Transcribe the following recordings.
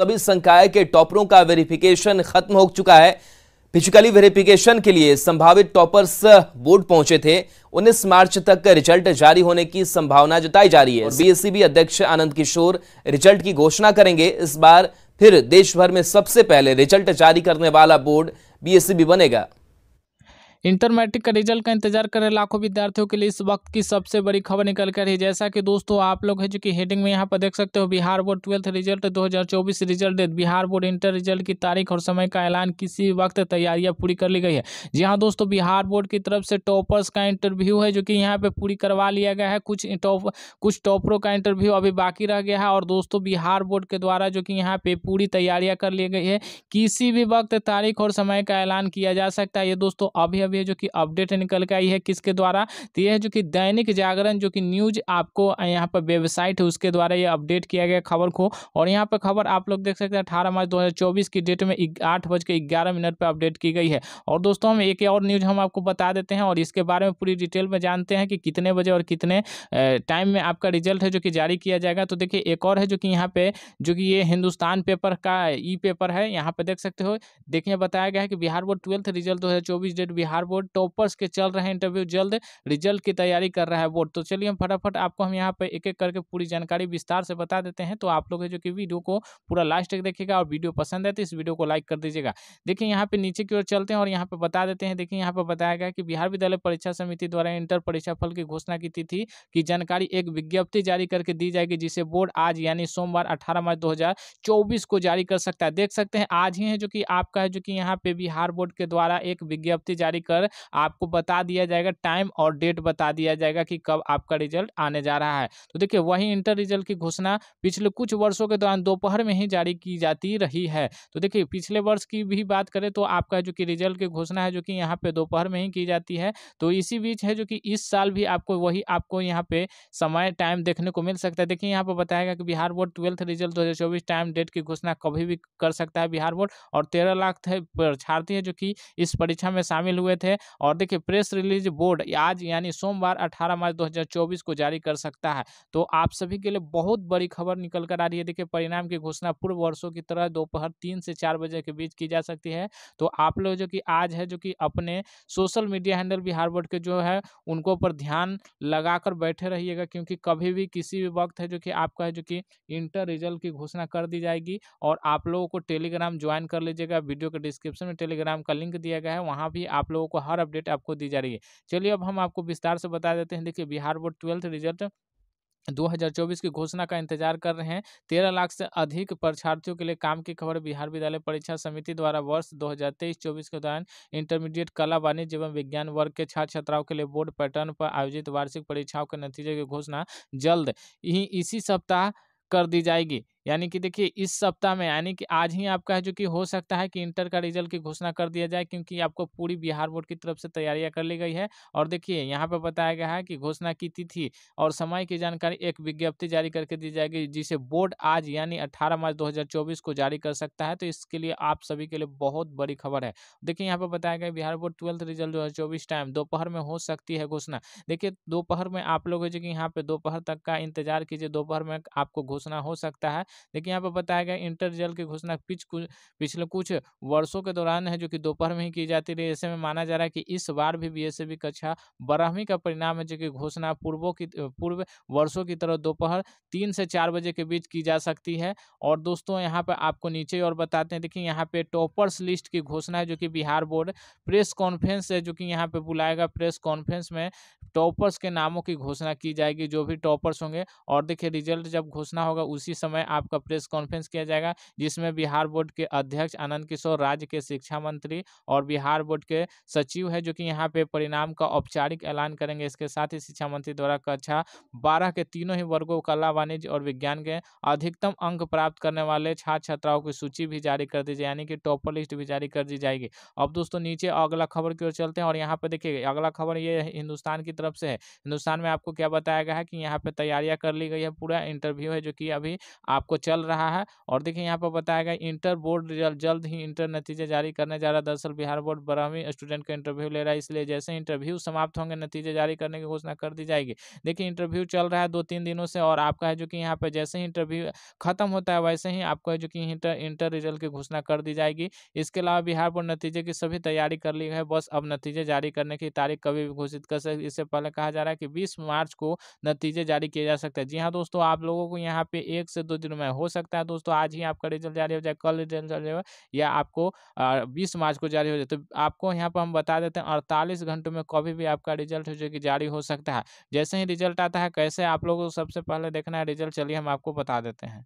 सभी संकाय के टॉपरों का वेरिफिकेशन खत्म हो चुका है फिजिकली वेरिफिकेशन के लिए संभावित टॉपर्स बोर्ड पहुंचे थे 19 मार्च तक रिजल्ट जारी होने की संभावना जताई जा रही है बीएससीबी e अध्यक्ष आनंद किशोर रिजल्ट की घोषणा करेंगे इस बार फिर देश भर में सबसे पहले रिजल्ट जारी करने वाला बोर्ड बीएससीबी e बनेगा इंटर मैट्रिक का रिजल्ट का इंतजार कर रहे लाखों विद्यार्थियों के लिए इस वक्त की सबसे बड़ी खबर निकल कर है जैसा कि दोस्तों आप लोग है जो कि हेडिंग में यहाँ पर देख सकते हो Bihar board twelfth result 2024 result date Bihar board inter result की तारीख और समय का ऐलान किसी वक्त तैयारियाँ पूरी कर ली गई है जी हाँ दोस्तों बिहार बोर्ड की तरफ से टॉपर्स का इंटरव्यू है जो कि यहाँ पर पूरी करवा लिया गया है कुछ टॉप कुछ टॉपरों का इंटरव्यू अभी बाकी रह गया है और दोस्तों बिहार बोर्ड के द्वारा जो कि यहाँ पर पूरी तैयारियाँ कर ली गई है किसी भी वक्त तारीख और समय का ऐलान किया जा सकता है ये दोस्तों अभी भी मतलब है जो कि अपडेट निकल के आई है किसके द्वारा तो यह जो कि दैनिक जागरण जो कि न्यूज आपको यहाँ पर वेबसाइट है उसके द्वारा ये अपडेट किया गया खबर को और यहाँ पर खबर आप लोग देख सकते हैं अठारह मार्च दो की डेट में आठ बज के ग्यारह मिनट पर अपडेट की गई है और दोस्तों हम एक और न्यूज हम आपको बता देते हैं और इसके बारे में पूरी डिटेल में जानते हैं कि कितने बजे और कितने टाइम में आपका रिजल्ट है जो कि जारी किया जाएगा तो देखिए एक और है जो कि यहाँ पे जो कि ये हिंदुस्तान पेपर का ई पेपर है यहाँ पे देख सकते हो देखिए बताया गया है कि बिहार बोर्ड ट्वेल्थ रिजल्ट दो हज़ार चौबीस date Bihar Bihar board toppers के चल रहे इंटरव्यू जल्द रिजल्ट की तैयारी कर रहा है बोर्ड तो चलिए हम फटाफट आपको हम यहाँ पर एक एक करके पूरी जानकारी विस्तार से बता देते हैं तो आप लोग जो कि वीडियो को पूरा लास्ट तक देखेगा और वीडियो पसंद है तो इस वीडियो को लाइक कर दीजिएगा देखिए यहाँ पे नीचे की ओर चलते हैं और यहाँ पे बता देते हैं देखिए यहाँ पे बताया गया कि बिहार विद्यालय परीक्षा समिति द्वारा इंटर परीक्षा फल की घोषणा की तिथि की जानकारी एक विज्ञप्ति जारी करके दी जाएगी जिसे बोर्ड आज यानी सोमवार अठारह मार्च दो को जारी कर सकता है देख सकते हैं आज ही है जो कि आपका है जो कि यहाँ पे बिहार बोर्ड के द्वारा एक विज्ञप्ति जारी लेकर आपको बता दिया जाएगा टाइम और डेट बता दिया जाएगा कि कब आपका रिजल्ट आने जा रहा है तो देखिए वही इंटर रिजल्ट की घोषणा पिछले कुछ वर्षों के दौरान दोपहर में ही जारी की जाती रही है तो देखिए पिछले वर्ष की भी बात करें तो आपका जो कि रिजल्ट की घोषणा है जो कि यहाँ पे दोपहर में ही की जाती है तो इसी बीच है जो कि इस साल भी आपको वही आपको यहाँ पे समय टाइम देखने को मिल सकता है देखिए यहाँ पर बताएगा कि बिहार बोर्ड ट्वेल्थ रिजल्ट दो टाइम डेट की घोषणा कभी भी कर सकता है बिहार बोर्ड और तेरह लाख परीक्षार्थी है जो कि इस परीक्षा में शामिल हुए थे और देखिए प्रेस रिलीज बोर्ड आज यानी सोमवार अठारह मार्च 2024 को जारी कर सकता है तो आप सभी के लिए बहुत बड़ी खबर निकल कर आ रही है देखिए परिणाम की घोषणा पूर्व वर्षों की तरह दोपहर तीन से चार बजे के बीच की जा सकती है तो आप लोग जो कि आज है जो कि अपने social media handle Bihar board के जो है उनको पर ध्यान लगाकर बैठे रहिएगा क्योंकि कभी भी किसी भी वक्त है जो कि आपका है जो कि इंटर रिजल्ट की घोषणा कर दी जाएगी और आप लोगों को टेलीग्राम ज्वाइन कर लीजिएगा वीडियो के डिस्क्रिप्शन में टेलीग्राम का लिंक दिया गया है वहाँ भी आप लोगों को हर अपडेट आपको दी जा रही है चलिए अब हम आपको विस्तार से बता देते हैं देखिए बिहार बोर्ड ट्वेल्थ रिजल्ट 2024 की घोषणा का इंतजार कर रहे हैं तेरह लाख से अधिक परीक्षार्थियों के लिए काम की खबर बिहार विद्यालय परीक्षा समिति द्वारा वर्ष 2023-24 के दौरान इंटरमीडिएट कला वाणिज्य एवं विज्ञान वर्ग के छात्र छात्राओं के लिए बोर्ड पैटर्न पर आयोजित वार्षिक परीक्षाओं के नतीजे की घोषणा जल्द ही इसी सप्ताह कर दी जाएगी यानी कि देखिए इस सप्ताह में यानी कि आज ही आपका है जो कि हो सकता है कि इंटर का रिजल्ट की घोषणा कर दिया जाए क्योंकि आपको पूरी बिहार बोर्ड की तरफ से तैयारियां कर ली गई है और देखिए यहाँ पर बताया गया है कि घोषणा की तिथि और समय की जानकारी एक विज्ञप्ति जारी करके दी जाएगी जिसे बोर्ड आज यानी अट्ठारह मार्च दो को जारी कर सकता है तो इसके लिए आप सभी के लिए बहुत बड़ी खबर है देखिए यहाँ पर बताया गया बिहार बोर्ड ट्वेल्थ रिजल्ट दो टाइम दोपहर में हो सकती है घोषणा देखिए दोपहर में आप लोग है जो कि यहाँ पे दोपहर तक का इंतजार कीजिए दोपहर में आपको घोषणा हो सकता है देखिए यहाँ पर बताया गया इंटर जल की घोषणा पिछ कुछ पिछले कुछ वर्षों के दौरान है जो कि दोपहर में ही की जाती रही ऐसे में माना जा रहा है कि इस बार भी बी कक्षा बारहवीं का परिणाम है जो कि घोषणा पूर्वों की पूर्व वर्षों की तरह दोपहर तीन से चार बजे के बीच की जा सकती है और दोस्तों यहाँ पर आपको नीचे और बताते हैं देखिए यहाँ पे टॉपर्स लिस्ट की घोषणा है जो कि बिहार बोर्ड प्रेस कॉन्फ्रेंस है जो कि यहाँ पर बुलाएगा प्रेस कॉन्फ्रेंस में टॉपर्स के नामों की घोषणा की जाएगी जो भी टॉपर्स होंगे और देखिए रिजल्ट जब घोषणा होगा उसी समय आप आपका प्रेस कॉन्फ्रेंस किया जाएगा जिसमें बिहार बोर्ड के अध्यक्ष आनंद किशोर राज्य के शिक्षा मंत्री और बिहार बोर्ड के सचिव है जो कि यहाँ पे परिणाम का औपचारिक ऐलान करेंगे इसके साथ ही शिक्षा मंत्री द्वारा कक्षा बारह के तीनों ही वर्गों कला वाणिज्य और विज्ञान के अधिकतम अंक प्राप्त करने वाले छात्र छात्राओं की सूची भी जारी कर दी जाए यानी कि टॉपर लिस्ट भी जारी कर दी जाएगी अब दोस्तों नीचे अगला खबर की ओर चलते हैं और यहाँ पे देखिए अगला खबर ये हिंदुस्तान की तरफ से है हिंदुस्तान में आपको क्या बताया गया है कि यहाँ पे तैयारियां कर ली गई है पूरा इंटरव्यू है जो कि अभी आपको आपको चल रहा है और देखिए यहाँ पर बताया गया इंटर बोर्ड रिजल्ट जल्द ही इंटर नतीजे जारी करने जा रहा है दरअसल बिहार बोर्ड बारहवीं स्टूडेंट का इंटरव्यू ले रहा है इसलिए जैसे इंटरव्यू समाप्त होंगे नतीजे जारी करने की घोषणा कर दी जाएगी देखिए इंटरव्यू चल रहा है दो तीन दिनों से और आपका है जो कि यहाँ पर जैसे ही इंटरव्यू खत्म होता है वैसे ही आपको जो कि इंटर इंटर रिजल्ट की घोषणा कर दी जाएगी इसके अलावा बिहार बोर्ड नतीजे की सभी तैयारी कर ली है बस अब नतीजे जारी करने की तारीख कभी भी घोषित कर सकती इससे पहले कहा जा रहा है कि बीस मार्च को नतीजे जारी किए जा सकते हैं जी हाँ दोस्तों आप लोगों को यहाँ पे एक से दो दिन समय हो सकता है दोस्तों आज ही आपका रिजल्ट जारी हो जाए कल रिजल्ट जारी हो या आपको बीस मार्च को जारी हो जाए तो आपको यहाँ पर हम बता देते हैं अड़तालीस घंटों में कभी भी आपका रिजल्ट जो कि जारी हो सकता है जैसे ही रिजल्ट आता है कैसे आप लोगों को सबसे पहले देखना है रिजल्ट चलिए हम आपको बता देते हैं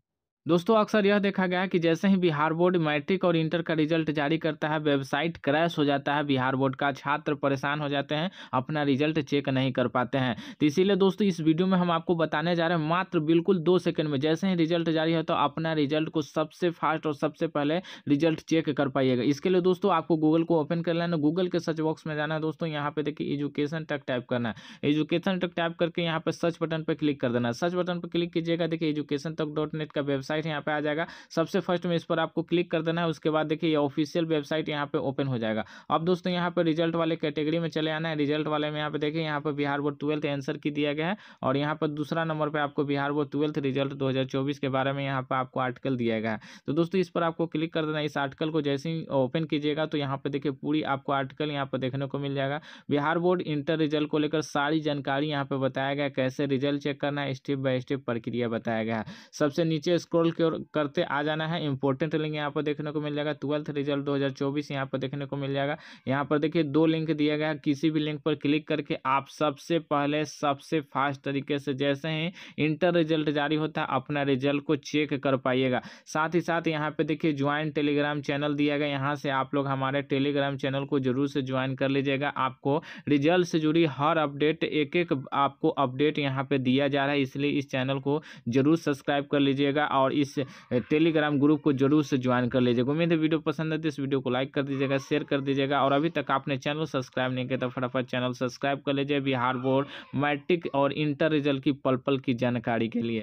दोस्तों अक्सर यह देखा गया कि जैसे ही बिहार बोर्ड मैट्रिक और इंटर का रिजल्ट जारी करता है वेबसाइट क्रैश हो जाता है बिहार बोर्ड का छात्र परेशान हो जाते हैं अपना रिजल्ट चेक नहीं कर पाते हैं तो इसीलिए दोस्तों इस वीडियो में हम आपको बताने जा रहे हैं मात्र बिल्कुल दो सेकंड में जैसे ही रिजल्ट जारी होता तो अपना रिजल्ट को सबसे फास्ट और सबसे पहले रिजल्ट चेक कर पाइएगा इसके लिए दोस्तों आपको गूगल को ओपन कर लेना गूगल के सर्च बॉक्स में जाना है दोस्तों यहाँ पे देखिए एजुकेशन टक टाइप करना है एजुकेशन टक टाइप करके यहाँ पर सर्च बटन पर क्लिक कर देना सर्च बटन पर क्लिक कीजिएगा देखिए एजुकेशन तक डॉट नेट का वेबसाइट वेबसाइट यहाँ पे आ जाएगा सबसे फर्स्ट में इस पर आपको क्लिक कर देना है उसके बाद देखिए ये ऑफिशियल वेबसाइट यहाँ पे ओपन हो जाएगा अब दोस्तों यहाँ पे रिजल्ट वाले कैटेगरी में चले आना है रिजल्ट वाले में यहाँ पे देखिए यहाँ पे बिहार बोर्ड ट्वेल्थ आंसर की दिया गया है और यहाँ पर दूसरा नंबर पर आपको बिहार बोर्ड ट्वेल्थ रिजल्ट दो के बारे में यहाँ पर आपको आर्टिकल दिया गया है तो दोस्तों इस पर आपको क्लिक कर देना इस आर्टिकल को जैसे ही ओपन कीजिएगा तो यहाँ पर देखिए पूरी आपको आर्टिकल यहाँ पर देखने को मिल जाएगा बिहार बोर्ड इंटर रिजल्ट को लेकर सारी जानकारी यहाँ पर बताया गया कैसे रिजल्ट चेक करना है स्टेप बाय स्टेप प्रक्रिया बताया गया है सबसे नीचे स्क्रोल रोल करते आ जाना है इंपॉर्टेंट लिंक यहाँ पर देखने को मिल जाएगा ट्वेल्थ रिजल्ट 2024 यहाँ पर देखने को मिल जाएगा यहाँ पर देखिए दो लिंक दिया गया किसी भी लिंक पर क्लिक करके आप सबसे पहले सबसे फास्ट तरीके से जैसे ही इंटर रिजल्ट जारी होता है अपना रिजल्ट को चेक कर पाइएगा साथ ही साथ यहाँ पर देखिए ज्वाइन टेलीग्राम चैनल दिया गया यहाँ से आप लोग हमारे टेलीग्राम चैनल को जरूर से ज्वाइन कर लीजिएगा आपको रिजल्ट से जुड़ी हर अपडेट एक एक आपको अपडेट यहाँ पर दिया जा रहा है इसलिए इस चैनल को जरूर सब्सक्राइब कर लीजिएगा और इस टेलीग्राम ग्रुप को जरूर से ज्वाइन कर लीजिएगा उम्मीद है वीडियो पसंद आती है इस वीडियो को लाइक कर दीजिएगा शेयर कर दीजिएगा और अभी तक आपने चैनल सब्सक्राइब नहीं किया तो फटाफट चैनल सब्सक्राइब कर लीजिए बिहार बोर्ड मैट्रिक और इंटर रिजल्ट की पल पल की जानकारी के लिए